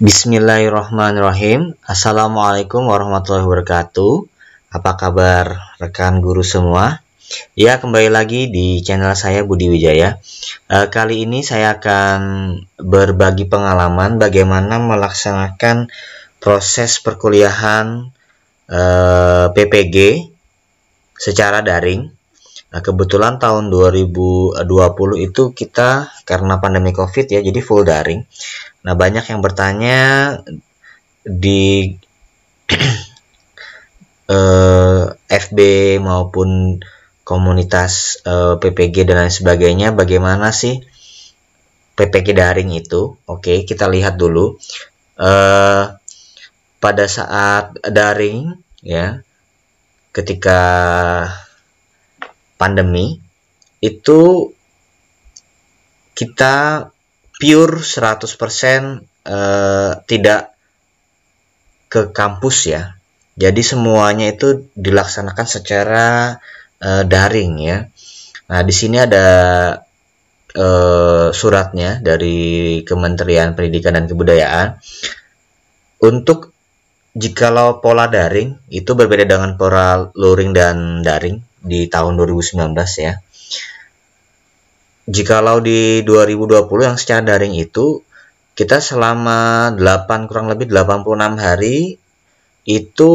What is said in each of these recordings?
Bismillahirrahmanirrahim Assalamualaikum warahmatullahi wabarakatuh Apa kabar rekan guru semua? Ya kembali lagi di channel saya Budi Wijaya e, Kali ini saya akan berbagi pengalaman bagaimana melaksanakan proses perkuliahan e, eh, PPG secara daring Nah, kebetulan tahun 2020 itu kita karena pandemi COVID ya, jadi full daring. Nah, banyak yang bertanya di eh, FB maupun komunitas eh, PPG dan lain sebagainya, bagaimana sih PPG daring itu? Oke, kita lihat dulu. Eh, pada saat daring, ya, ketika pandemi itu kita pure 100% eh, tidak ke kampus ya. Jadi semuanya itu dilaksanakan secara eh, daring ya. Nah, di sini ada eh, suratnya dari Kementerian Pendidikan dan Kebudayaan untuk jikalau pola daring itu berbeda dengan pola luring dan daring di tahun 2019 ya jikalau di 2020 yang secara daring itu kita selama 8 kurang lebih 86 hari itu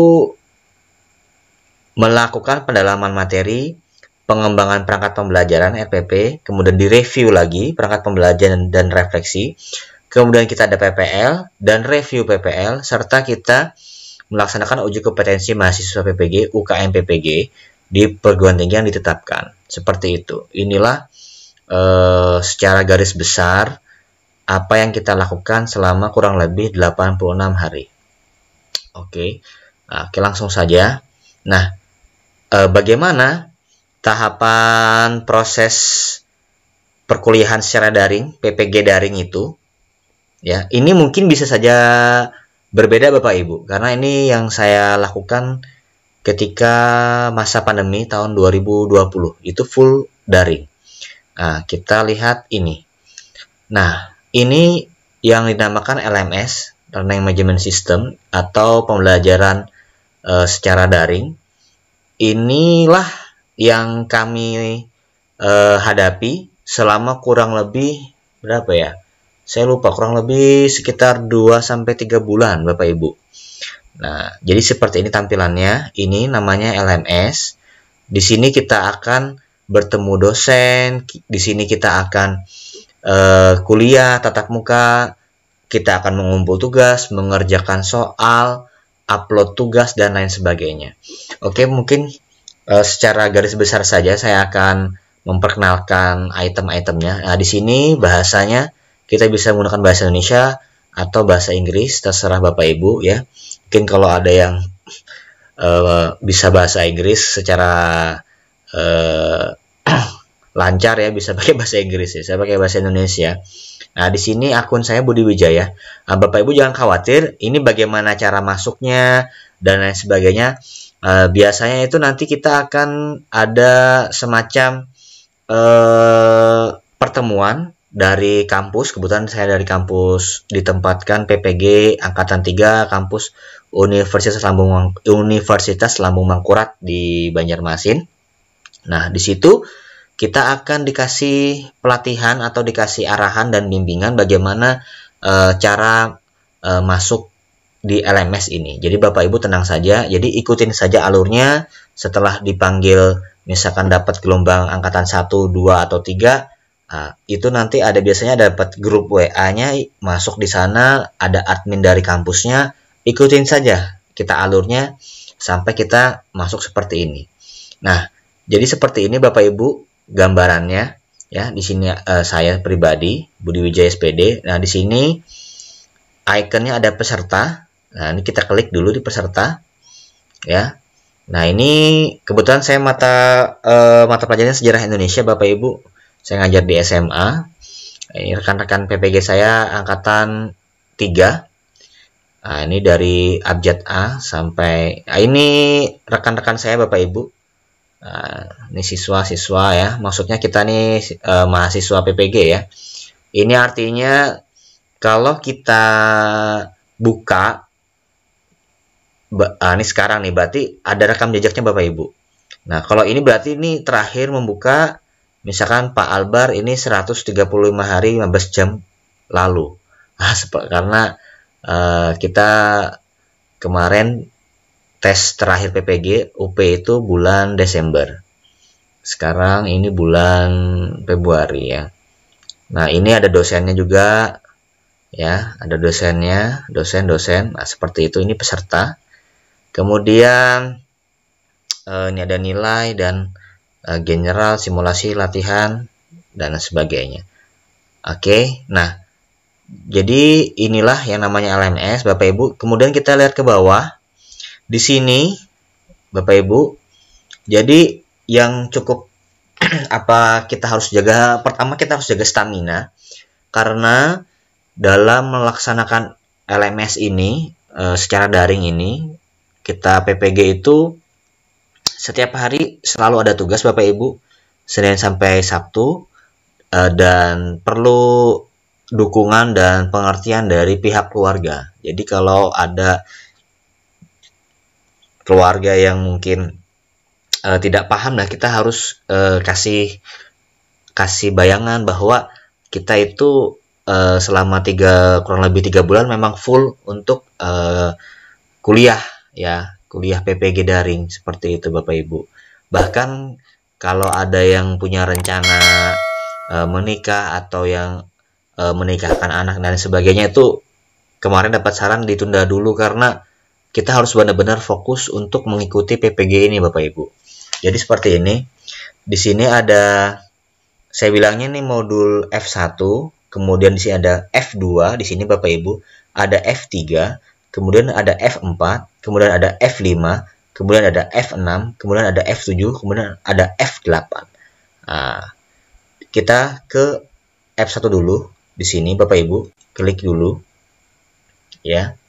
melakukan pendalaman materi, pengembangan perangkat pembelajaran RPP, e kemudian direview lagi perangkat pembelajaran dan refleksi, kemudian kita ada PPL dan review PPL serta kita melaksanakan uji kompetensi mahasiswa PPG UKM PPG di perguruan tinggi yang ditetapkan. Seperti itu. Inilah eh, secara garis besar apa yang kita lakukan selama kurang lebih 86 hari. Oke, nah, oke langsung saja. Nah, eh, bagaimana tahapan proses perkuliahan secara daring, PPG daring itu? Ya, ini mungkin bisa saja berbeda Bapak Ibu karena ini yang saya lakukan ketika masa pandemi tahun 2020 itu full daring. Nah, kita lihat ini. Nah, ini yang dinamakan LMS, Learning Management System, atau pembelajaran e, secara daring. Inilah yang kami e, hadapi selama kurang lebih berapa ya? Saya lupa, kurang lebih sekitar 2-3 bulan, Bapak Ibu. Nah, jadi seperti ini tampilannya. Ini namanya LMS. Di sini kita akan bertemu dosen. Di sini kita akan uh, kuliah tatap muka, kita akan mengumpul tugas, mengerjakan soal, upload tugas dan lain sebagainya. Oke, mungkin uh, secara garis besar saja saya akan memperkenalkan item-itemnya. Nah, di sini bahasanya kita bisa menggunakan bahasa Indonesia atau bahasa Inggris, terserah Bapak Ibu ya. Mungkin kalau ada yang uh, bisa bahasa Inggris secara Eh, lancar ya bisa pakai bahasa Inggris ya. Saya pakai bahasa Indonesia. Nah, di sini akun saya Budi Wijaya. Nah, Bapak Ibu jangan khawatir, ini bagaimana cara masuknya dan lain sebagainya. Uh, biasanya itu nanti kita akan ada semacam uh, pertemuan dari kampus. Kebetulan saya dari kampus ditempatkan PPG angkatan 3 kampus Universitas Lambung Universitas Lambung Mangkurat di Banjarmasin. Nah, di situ kita akan dikasih pelatihan atau dikasih arahan dan bimbingan bagaimana e, cara e, masuk di LMS ini. Jadi Bapak Ibu tenang saja, jadi ikutin saja alurnya setelah dipanggil misalkan dapat gelombang angkatan 1, 2 atau 3 Nah, itu nanti ada biasanya dapat grup WA-nya masuk di sana, ada admin dari kampusnya, ikutin saja kita alurnya sampai kita masuk seperti ini. Nah, jadi seperti ini Bapak Ibu gambarannya ya di sini uh, saya pribadi Budi Wijaya SPD. Nah di sini ikonnya ada peserta. Nah ini kita klik dulu di peserta ya. Nah ini kebetulan saya mata uh, mata pelajaran sejarah Indonesia Bapak Ibu. Saya ngajar di SMA. Ini rekan-rekan PPG saya angkatan 3 Nah, ini dari abjad A sampai nah, ini rekan-rekan saya Bapak Ibu Ah, ini siswa-siswa ya. Maksudnya kita nih eh, mahasiswa PPG ya. Ini artinya kalau kita buka ah, ini sekarang nih berarti ada rekam jejaknya Bapak Ibu. Nah, kalau ini berarti ini terakhir membuka misalkan Pak Albar ini 135 hari 15 jam lalu. Nah, karena eh, kita kemarin tes terakhir PPG UP itu bulan Desember. Sekarang ini bulan Februari ya. Nah, ini ada dosennya juga ya, ada dosennya, dosen-dosen. Nah, seperti itu ini peserta. Kemudian eh, ini ada nilai dan eh, general simulasi latihan dan sebagainya. Oke. Nah, jadi inilah yang namanya LMS Bapak Ibu. Kemudian kita lihat ke bawah di sini Bapak Ibu. Jadi yang cukup apa kita harus jaga pertama kita harus jaga stamina karena dalam melaksanakan LMS ini e, secara daring ini kita PPG itu setiap hari selalu ada tugas Bapak Ibu Senin sampai Sabtu e, dan perlu dukungan dan pengertian dari pihak keluarga. Jadi kalau ada keluarga yang mungkin uh, tidak paham nah kita harus uh, kasih kasih bayangan bahwa kita itu uh, selama tiga kurang lebih tiga bulan memang full untuk uh, kuliah ya kuliah PPG daring seperti itu Bapak Ibu bahkan kalau ada yang punya rencana e, menikah atau yang e, menikahkan anak dan sebagainya itu kemarin dapat saran ditunda dulu karena kita harus benar-benar fokus untuk mengikuti PPG ini Bapak Ibu. Jadi seperti ini. Di sini ada saya bilangnya ini modul F1, kemudian di sini ada F2, di sini Bapak Ibu, ada F3, kemudian ada F4, kemudian ada F5, kemudian ada F6, kemudian ada F7, kemudian ada F8. Nah, kita ke F1 dulu di sini Bapak Ibu, klik dulu. Ya.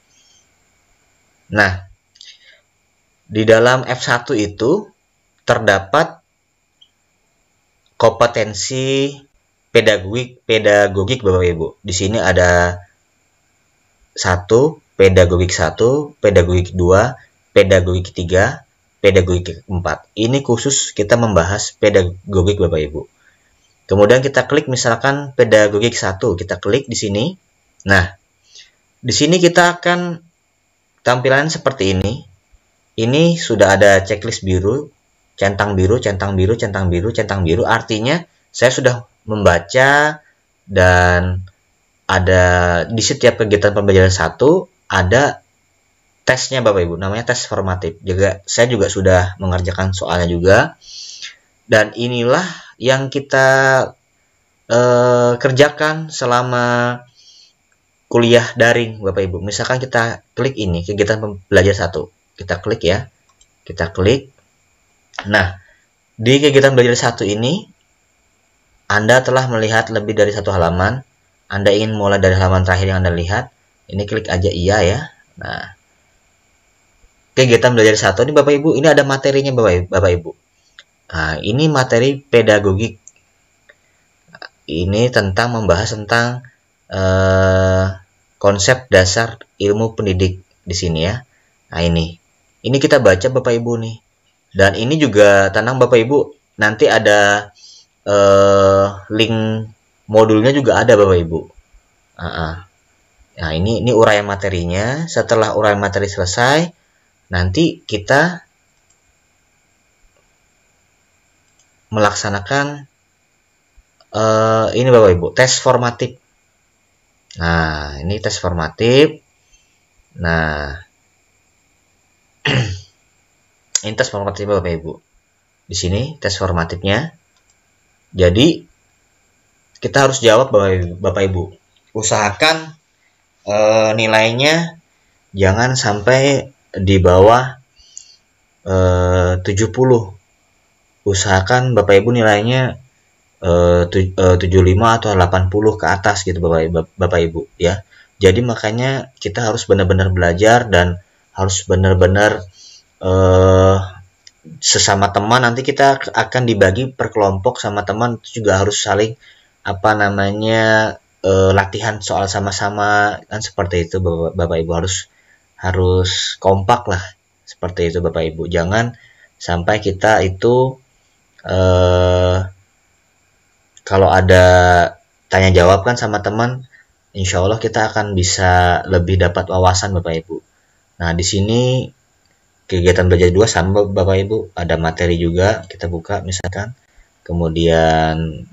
Nah, di dalam F1 itu terdapat kompetensi pedagogik pedagogik Bapak Ibu. Di sini ada satu pedagogik 1, pedagogik 2, pedagogik 3, pedagogik 4. Ini khusus kita membahas pedagogik Bapak Ibu. Kemudian kita klik misalkan pedagogik 1, kita klik di sini. Nah, di sini kita akan Tampilan seperti ini. Ini sudah ada checklist biru, centang biru, centang biru, centang biru, centang biru. Artinya saya sudah membaca dan ada di setiap kegiatan pembelajaran satu ada tesnya Bapak Ibu namanya tes formatif juga saya juga sudah mengerjakan soalnya juga dan inilah yang kita eh, kerjakan selama kuliah daring Bapak Ibu. Misalkan kita klik ini kegiatan belajar satu, kita klik ya, kita klik. Nah, di kegiatan belajar satu ini Anda telah melihat lebih dari satu halaman. Anda ingin mulai dari halaman terakhir yang Anda lihat. Ini klik aja iya ya. Nah, kegiatan belajar satu ini Bapak Ibu, ini ada materinya Bapak Bapak Ibu. Nah, ini materi pedagogik. Ini tentang membahas tentang eh, konsep dasar ilmu pendidik di sini ya. Nah ini, ini kita baca Bapak Ibu nih. Dan ini juga tanam Bapak Ibu nanti ada eh, link modulnya juga ada Bapak Ibu. Uh -uh. Nah ini ini uraian materinya. Setelah uraian materi selesai, nanti kita melaksanakan uh, ini Bapak Ibu tes formatif Nah, ini tes formatif. Nah, ini tes formatif Bapak Ibu. Di sini tes formatifnya. Jadi kita harus jawab Bapak Ibu. Bapak Ibu. Usahakan e, nilainya jangan sampai di bawah e, eh, 70. Usahakan Bapak Ibu nilainya 75 eh, eh, atau 80 ke atas gitu Bapak Bapak Ibu ya. Jadi makanya kita harus benar-benar belajar dan harus benar-benar eh, sesama teman nanti kita akan dibagi per kelompok sama teman juga harus saling apa namanya eh, latihan soal sama-sama kan seperti itu Bapak, Bapak Ibu harus harus kompak lah seperti itu Bapak Ibu. Jangan sampai kita itu eh kalau ada tanya jawab kan sama teman, insya Allah kita akan bisa lebih dapat wawasan Bapak Ibu. Nah di sini kegiatan belajar dua sama Bapak Ibu, ada materi juga kita buka misalkan, kemudian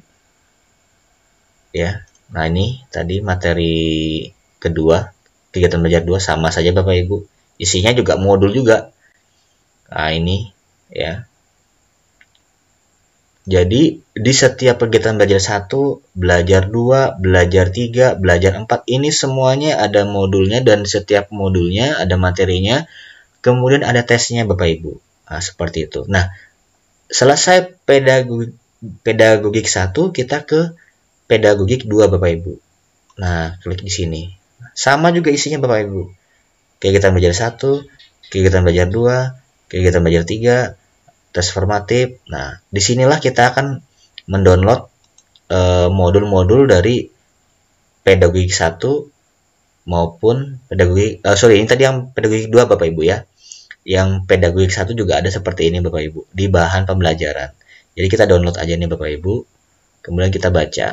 ya, nah ini tadi materi kedua kegiatan belajar dua sama saja Bapak Ibu, isinya juga modul juga. Nah ini ya jadi di setiap kegiatan belajar 1, belajar 2, belajar 3, belajar 4 ini semuanya ada modulnya dan setiap modulnya ada materinya. Kemudian ada tesnya Bapak Ibu. Nah, seperti itu. Nah, selesai pedagogik, pedagogik 1 kita ke pedagogik 2 Bapak Ibu. Nah, klik di sini. Sama juga isinya Bapak Ibu. Kegiatan belajar 1, kegiatan belajar 2, kegiatan belajar 3, transformatif. Nah, disinilah kita akan mendownload eh, modul-modul uh, dari pedagogik 1 maupun pedagogik uh, eh, sorry ini tadi yang pedagogik 2 Bapak Ibu ya. Yang pedagogik 1 juga ada seperti ini Bapak Ibu di bahan pembelajaran. Jadi kita download aja nih Bapak Ibu. Kemudian kita baca.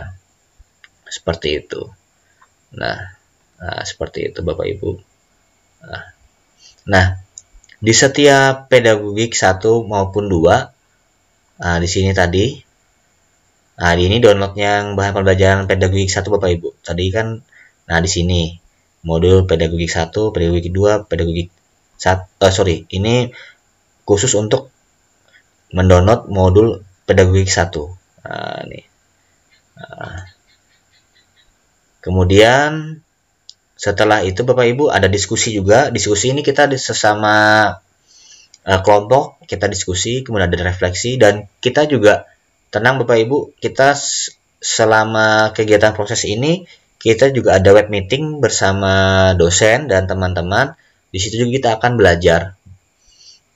Seperti itu. Nah, nah seperti itu Bapak Ibu. nah, nah di setiap pedagogik 1 maupun 2, nah, di sini tadi, nah ini download yang bahan pembelajaran pedagogik 1 Bapak Ibu. Tadi kan, nah di sini, modul pedagogik 1, pedagogik 2, pedagogik 1, oh, eh, sorry, ini khusus untuk mendownload modul pedagogik 1. Nah, nih. Nah. Kemudian setelah itu Bapak Ibu ada diskusi juga. Diskusi ini kita sesama uh, kelompok kita diskusi, kemudian ada refleksi dan kita juga tenang Bapak Ibu, kita selama kegiatan proses ini kita juga ada web meeting bersama dosen dan teman-teman. Di situ juga kita akan belajar.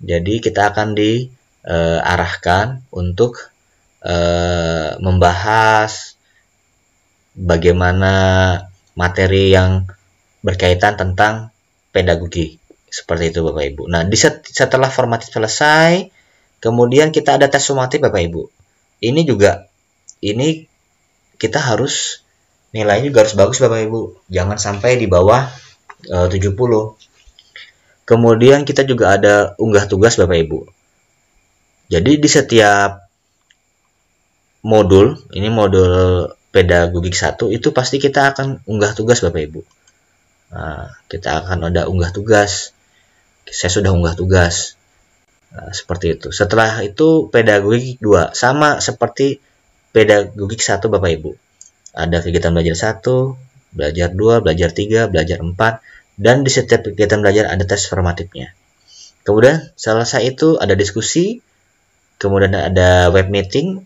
Jadi kita akan diarahkan eh, uh, untuk uh, membahas bagaimana materi yang berkaitan tentang pedagogi. Seperti itu Bapak Ibu. Nah, di set, setelah formatif selesai, kemudian kita ada tes sumatif Bapak Ibu. Ini juga ini kita harus nilainya juga harus bagus Bapak Ibu. Jangan sampai di bawah e, eh, 70. Kemudian kita juga ada unggah tugas Bapak Ibu. Jadi di setiap modul, ini modul pedagogik satu itu pasti kita akan unggah tugas Bapak Ibu. Nah, kita akan ada unggah tugas saya sudah unggah tugas nah, seperti itu setelah itu pedagogik 2 sama seperti pedagogik 1 Bapak Ibu ada kegiatan belajar 1 belajar 2 belajar 3 belajar 4 dan di setiap kegiatan belajar ada tes formatifnya kemudian selesai itu ada diskusi kemudian ada web meeting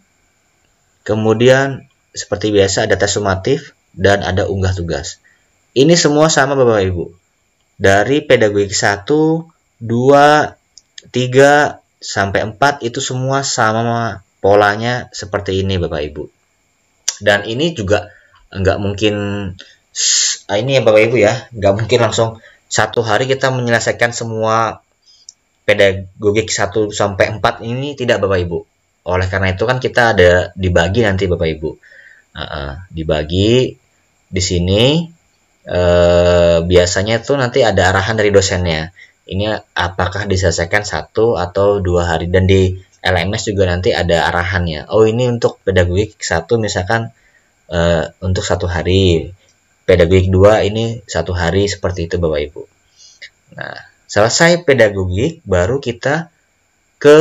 kemudian seperti biasa ada tes sumatif dan ada unggah tugas. Ini semua sama Bapak Ibu. Dari pedagogik 1, 2, 3 sampai 4 itu semua sama polanya seperti ini Bapak Ibu. Dan ini juga nggak mungkin ini ya Bapak Ibu ya, nggak mungkin langsung satu hari kita menyelesaikan semua pedagogik 1 sampai 4 ini tidak Bapak Ibu. Oleh karena itu kan kita ada dibagi nanti Bapak Ibu. dibagi di sini Eh, biasanya itu nanti ada arahan dari dosennya. Ini apakah diselesaikan satu atau dua hari dan di LMS juga nanti ada arahannya. Oh ini untuk pedagogik satu misalkan e, untuk satu hari, pedagogik dua ini satu hari seperti itu bapak ibu. Nah selesai pedagogik baru kita ke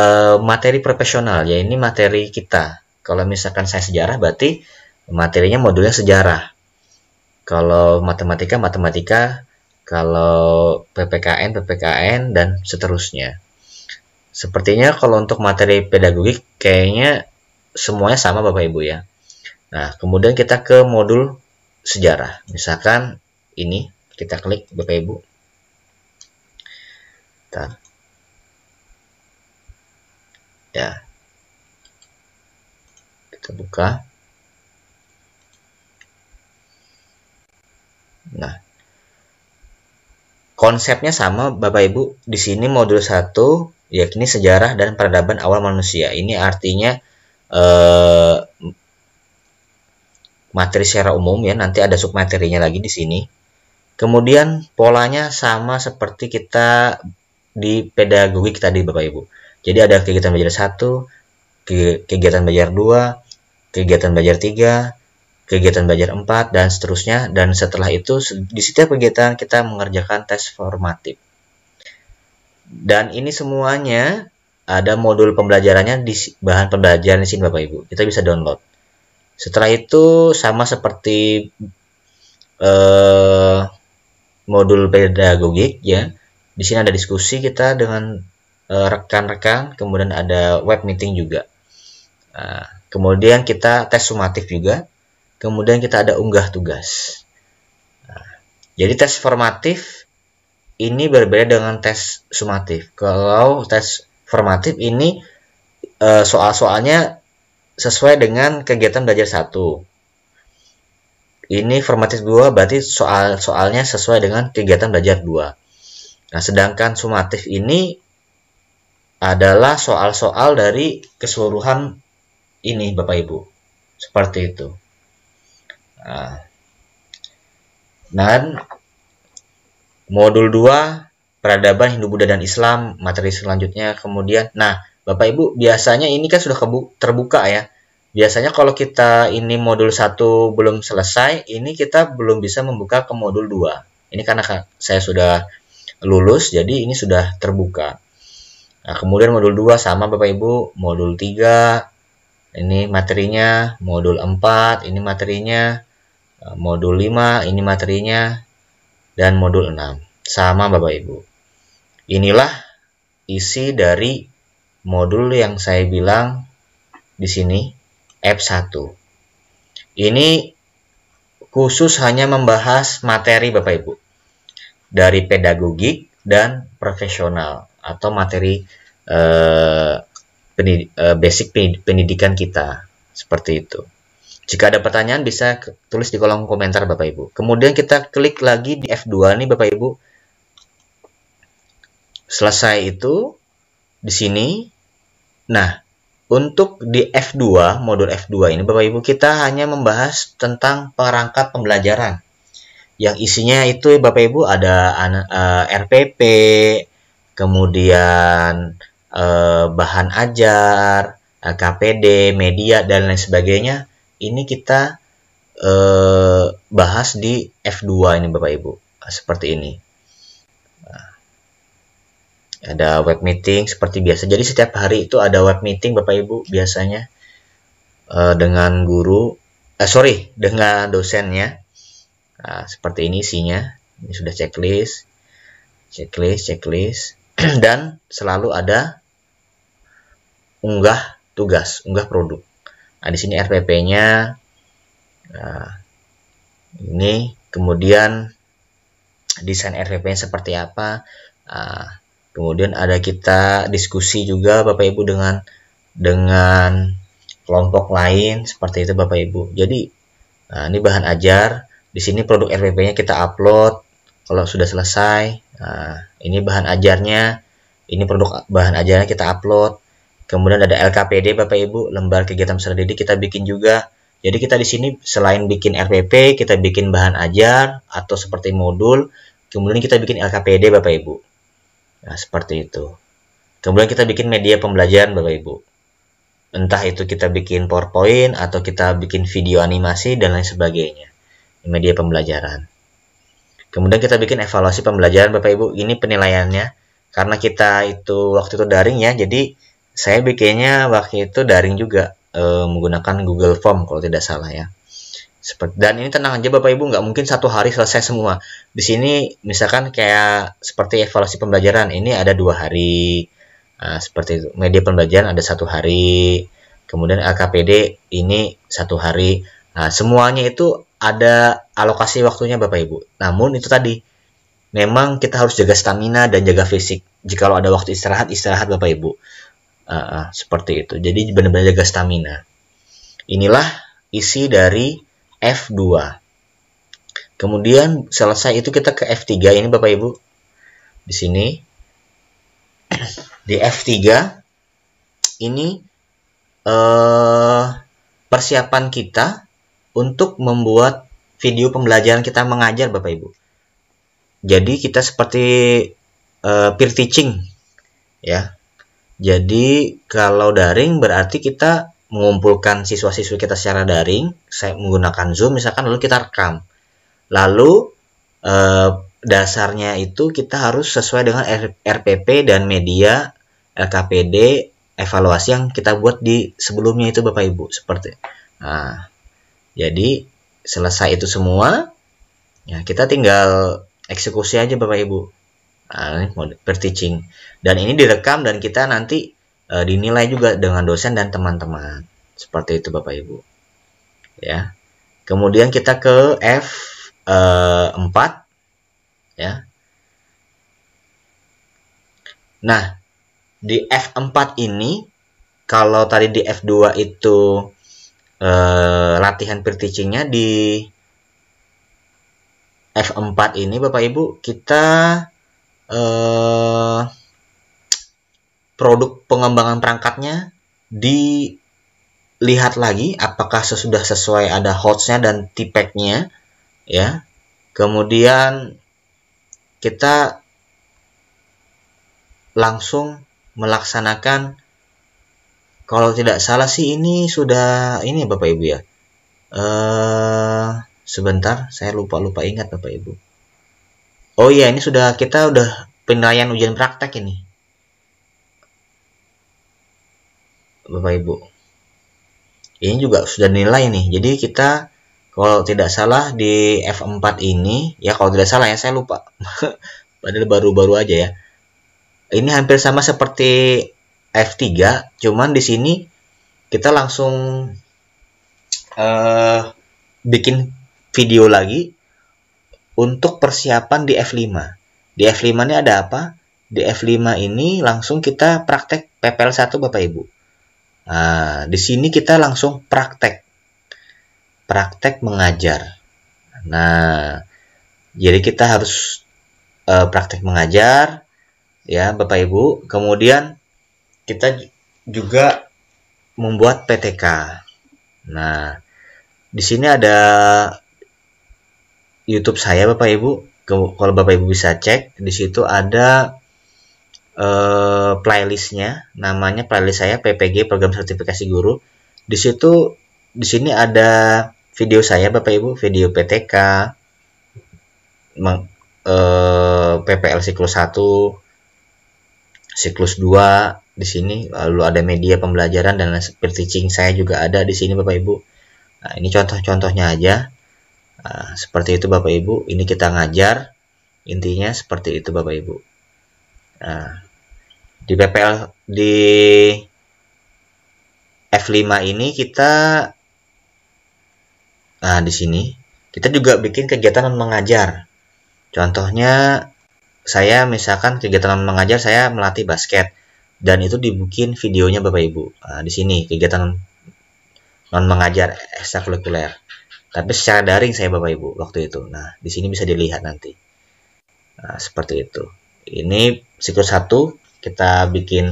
e, materi profesional ya ini materi kita. Kalau misalkan saya sejarah berarti materinya modulnya sejarah. Kalau matematika, matematika, kalau PPKN, PPKN, dan seterusnya. Sepertinya kalau untuk materi pedagogik, kayaknya semuanya sama Bapak Ibu ya. Nah, kemudian kita ke modul sejarah. Misalkan ini, kita klik Bapak Ibu. Bentar. Ya. Kita buka. Nah, konsepnya sama Bapak Ibu. Di sini modul 1 yakni sejarah dan peradaban awal manusia. Ini artinya eh, materi secara umum ya, nanti ada sub materinya lagi di sini. Kemudian polanya sama seperti kita di pedagogik tadi Bapak Ibu. Jadi ada kegiatan belajar 1, kegiatan belajar 2, kegiatan belajar 3, kegiatan belajar 4, dan seterusnya. Dan setelah itu, di setiap kegiatan kita mengerjakan tes formatif. Dan ini semuanya ada modul pembelajarannya di bahan pembelajaran di sini Bapak Ibu. Kita bisa download. Setelah itu sama seperti eh, modul pedagogik ya. Di sini ada diskusi kita dengan eh, rekan-rekan, kemudian ada web meeting juga. Nah, kemudian kita tes sumatif juga kemudian kita ada unggah tugas. Nah, jadi tes formatif ini berbeda dengan tes sumatif. Kalau tes formatif ini eh, soal-soalnya sesuai dengan kegiatan belajar satu. Ini formatif dua berarti soal-soalnya sesuai dengan kegiatan belajar dua. Nah, sedangkan sumatif ini adalah soal-soal dari keseluruhan ini Bapak Ibu. Seperti itu. Dan nah. modul 2 peradaban Hindu Buddha dan Islam materi selanjutnya kemudian nah Bapak Ibu biasanya ini kan sudah terbuka ya biasanya kalau kita ini modul 1 belum selesai ini kita belum bisa membuka ke modul 2 ini karena saya sudah lulus jadi ini sudah terbuka nah, kemudian modul 2 sama Bapak Ibu modul 3 ini materinya modul 4 ini materinya Eh, modul 5 ini materinya dan modul 6 sama Bapak Ibu. Inilah isi dari modul yang saya bilang di sini F1. Ini khusus hanya membahas materi Bapak Ibu dari pedagogik dan profesional atau materi eh, pendid eh, basic pendidikan kita seperti itu. Jika ada pertanyaan bisa tulis di kolom komentar Bapak Ibu. Kemudian kita klik lagi di F2 nih Bapak Ibu. Selesai itu di sini. Nah, untuk di F2, modul F2 ini Bapak Ibu kita hanya membahas tentang perangkat pembelajaran. Yang isinya itu Bapak Ibu ada eh, RPP, kemudian eh, bahan ajar, eh, KPD, media dan lain sebagainya ini kita eh, bahas di F2 ini Bapak Ibu seperti ini nah, ada web meeting seperti biasa. Jadi setiap hari itu ada web meeting Bapak Ibu biasanya eh, dengan guru, eh, sorry dengan dosennya. Nah, seperti ini isinya. Ini sudah checklist, checklist, checklist, dan selalu ada unggah tugas, unggah produk. Nah, di sini RPP-nya nah, ini kemudian desain RPP-nya seperti apa. Nah, kemudian ada kita diskusi juga Bapak Ibu dengan dengan kelompok lain seperti itu Bapak Ibu. Jadi nah, ini bahan ajar. Di sini produk RPP-nya kita upload. Kalau sudah selesai, nah, ini bahan ajarnya. Ini produk bahan ajarnya kita upload. Kemudian ada LKPD Bapak Ibu, lembar kegiatan peserta didik kita bikin juga. Jadi kita di sini selain bikin RPP, kita bikin bahan ajar atau seperti modul, kemudian kita bikin LKPD Bapak Ibu. Nah, seperti itu. Kemudian kita bikin media pembelajaran Bapak Ibu. Entah itu kita bikin PowerPoint atau kita bikin video animasi dan lain sebagainya. media pembelajaran. Kemudian kita bikin evaluasi pembelajaran Bapak Ibu. Ini penilaiannya karena kita itu waktu itu daring ya, jadi saya bikinnya waktu itu daring juga e, menggunakan Google Form kalau tidak salah ya. Seperti, dan ini tenang aja Bapak Ibu nggak mungkin satu hari selesai semua. Di sini misalkan kayak seperti evaluasi pembelajaran ini ada dua hari nah, seperti itu. Media pembelajaran ada satu hari, kemudian LKPD ini satu hari. Nah semuanya itu ada alokasi waktunya Bapak Ibu. Namun itu tadi memang kita harus jaga stamina dan jaga fisik. Jikalau ada waktu istirahat, istirahat Bapak Ibu uh, uh, seperti itu jadi benar-benar jaga stamina inilah isi dari F2 kemudian selesai itu kita ke F3 ini Bapak Ibu di sini di F3 ini uh, persiapan kita untuk membuat video pembelajaran kita mengajar Bapak Ibu. Jadi kita seperti uh, peer teaching ya. Jadi kalau daring berarti kita mengumpulkan siswa-siswi kita secara daring, saya menggunakan Zoom misalkan lalu kita rekam. Lalu eh, dasarnya itu kita harus sesuai dengan RPP dan media LKPD evaluasi yang kita buat di sebelumnya itu Bapak Ibu seperti nah jadi selesai itu semua ya kita tinggal eksekusi aja Bapak Ibu Nah, teaching. Dan ini direkam dan kita nanti e, dinilai juga dengan dosen dan teman-teman. Seperti itu Bapak Ibu. Ya. Kemudian kita ke F4 eh, ya. Nah, di F4 ini kalau tadi di F2 itu e, latihan peer teachingnya di F4 ini Bapak Ibu kita eh, produk pengembangan perangkatnya dilihat lagi apakah sesudah sesuai ada hostnya dan tipeknya ya kemudian kita langsung melaksanakan kalau tidak salah sih ini sudah ini Bapak Ibu ya eh sebentar saya lupa lupa ingat Bapak Ibu Oh iya, ini sudah kita udah penilaian ujian praktek ini. Bapak Ibu. Ini juga sudah nilai nih. Jadi kita kalau tidak salah di F4 ini, ya kalau tidak salah ya saya lupa. Padahal baru-baru aja ya. Ini hampir sama seperti F3, cuman di sini kita langsung uh, bikin video lagi untuk persiapan di F5. Di F5 ini ada apa? Di F5 ini langsung kita praktek PPL 1 Bapak Ibu. Nah, di sini kita langsung praktek. Praktek mengajar. Nah, jadi kita harus uh, praktek mengajar ya Bapak Ibu. Kemudian kita juga membuat PTK. Nah, di sini ada YouTube saya Bapak Ibu. Kalau Bapak Ibu bisa cek di situ ada eh, playlistnya, namanya playlist saya PPG Program Sertifikasi Guru. Di situ di sini ada video saya Bapak Ibu, video PTK, meng, eh, PPL siklus 1, siklus 2 di sini, lalu ada media pembelajaran dan seperti cing saya juga ada di sini Bapak Ibu. Nah, ini contoh-contohnya aja. Nah, seperti itu Bapak Ibu, ini kita ngajar intinya seperti itu Bapak Ibu. Nah, di PPL di F5 ini kita nah di sini kita juga bikin kegiatan mengajar. Contohnya saya misalkan kegiatan mengajar saya melatih basket dan itu dibikin videonya Bapak Ibu. Nah, di sini kegiatan non mengajar ekstrakurikuler tapi secara daring saya Bapak Ibu waktu itu. Nah, di sini bisa dilihat nanti. Nah, seperti itu. Ini siklus 1 kita bikin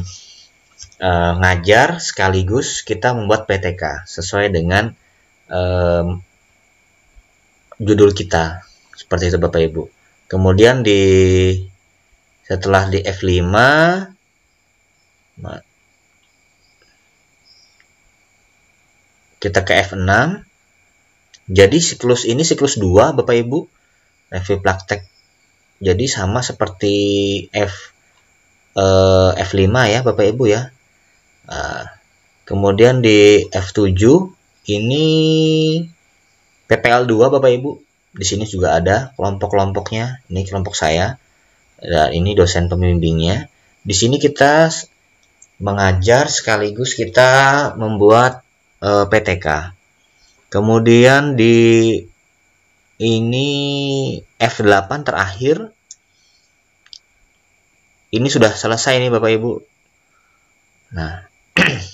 uh, ngajar sekaligus kita membuat PTK sesuai dengan um, judul kita. Seperti itu Bapak Ibu. Kemudian di setelah di F5 kita ke F6 jadi siklus ini siklus 2 Bapak Ibu review praktek. Jadi sama seperti F eh, F5 ya Bapak Ibu ya. Nah, kemudian di F7 ini PPL2 Bapak Ibu. Di sini juga ada kelompok-kelompoknya. Ini kelompok saya. Dan ini dosen pembimbingnya. Di sini kita mengajar sekaligus kita membuat e, eh, PTK. Kemudian di ini F8 terakhir. Ini sudah selesai nih Bapak Ibu. Nah,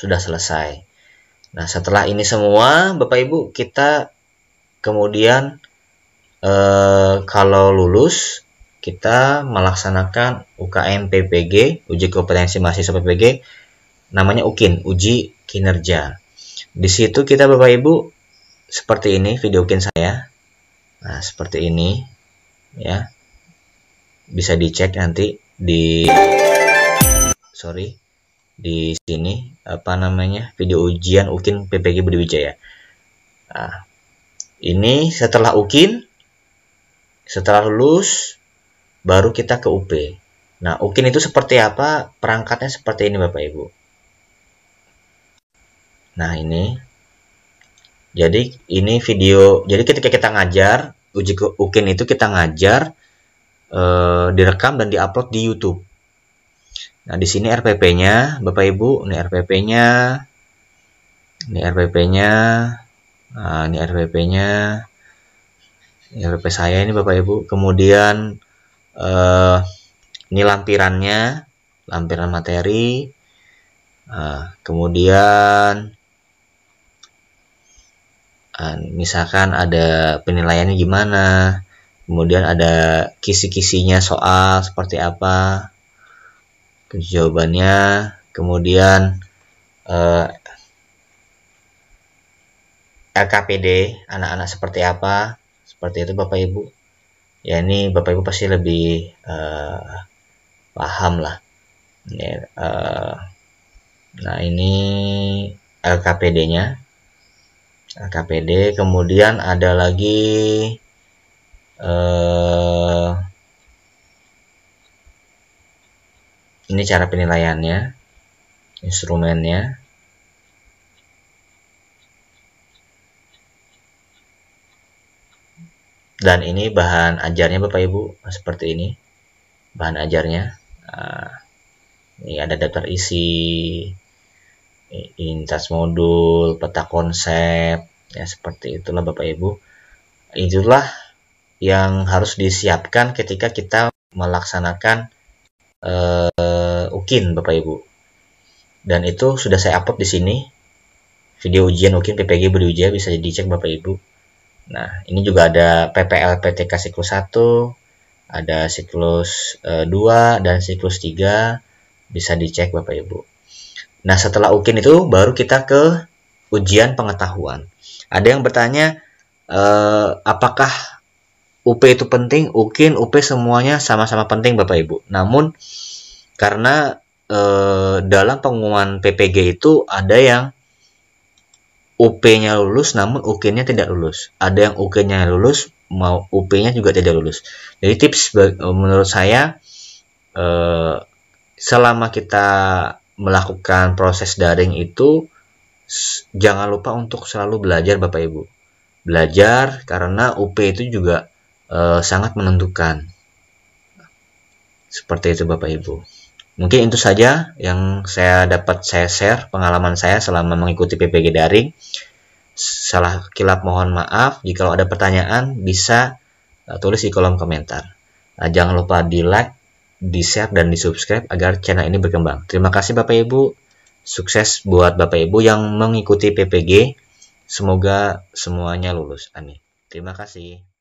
sudah selesai. Nah, setelah ini semua Bapak Ibu kita kemudian eh, kalau lulus kita melaksanakan UKM PPG, uji kompetensi mahasiswa PPG namanya UKIN, uji kinerja. Di situ kita Bapak Ibu seperti ini videokin saya. Nah, seperti ini ya. Bisa dicek nanti di sorry di sini apa namanya video ujian Ukin PPG Budi Wijaya. Nah, ini setelah Ukin setelah lulus baru kita ke UP. Nah, UKIN itu seperti apa? Perangkatnya seperti ini Bapak Ibu. Nah, ini. Jadi ini video, jadi ketika kita ngajar uji ke UKIN itu kita ngajar e, direkam dan diupload di YouTube. Nah, di sini RPP-nya, Bapak Ibu, ini RPP-nya. Ini RPP-nya. Nah, ini RPP-nya. RPP saya ini Bapak Ibu. Kemudian eh ini lampirannya, lampiran materi. Nah, kemudian Kan, misalkan ada penilaiannya gimana kemudian ada kisi-kisinya soal seperti apa jawabannya kemudian eh, LKPD anak-anak seperti apa seperti itu Bapak Ibu ya ini Bapak Ibu pasti lebih eh, paham lah ini, ya, eh, nah ini LKPD nya KPD kemudian ada lagi eh, ini cara penilaiannya instrumennya dan ini bahan ajarnya Bapak Ibu seperti ini bahan ajarnya ah, ini ada daftar isi intas modul, peta konsep, ya seperti itulah Bapak Ibu. Itulah yang harus disiapkan ketika kita melaksanakan uh, UKIN Bapak Ibu. Dan itu sudah saya upload di sini. Video ujian UKIN PPG berujian bisa dicek Bapak Ibu. Nah, ini juga ada PPL PTK siklus 1, ada siklus uh, eh, 2 dan siklus 3 bisa dicek Bapak Ibu. Nah, setelah ukin itu baru kita ke ujian pengetahuan. Ada yang bertanya, eh, apakah UP itu penting? Ukin, UP semuanya sama-sama penting Bapak Ibu. Namun, karena eh, dalam pengumuman PPG itu ada yang UP-nya lulus namun ukinnya tidak lulus. Ada yang ukinnya lulus mau UP-nya juga tidak lulus. Jadi tips menurut saya eh, selama kita melakukan proses daring itu jangan lupa untuk selalu belajar Bapak Ibu. Belajar karena UP itu juga e, sangat menentukan. Seperti itu Bapak Ibu. Mungkin itu saja yang saya dapat saya share pengalaman saya selama mengikuti PPG daring. Salah kilap mohon maaf. Jika ada pertanyaan bisa eh, tulis di kolom komentar. Nah, jangan lupa di like di-share dan di-subscribe agar channel ini berkembang. Terima kasih Bapak Ibu. Sukses buat Bapak Ibu yang mengikuti PPG. Semoga semuanya lulus. Amin. Terima kasih.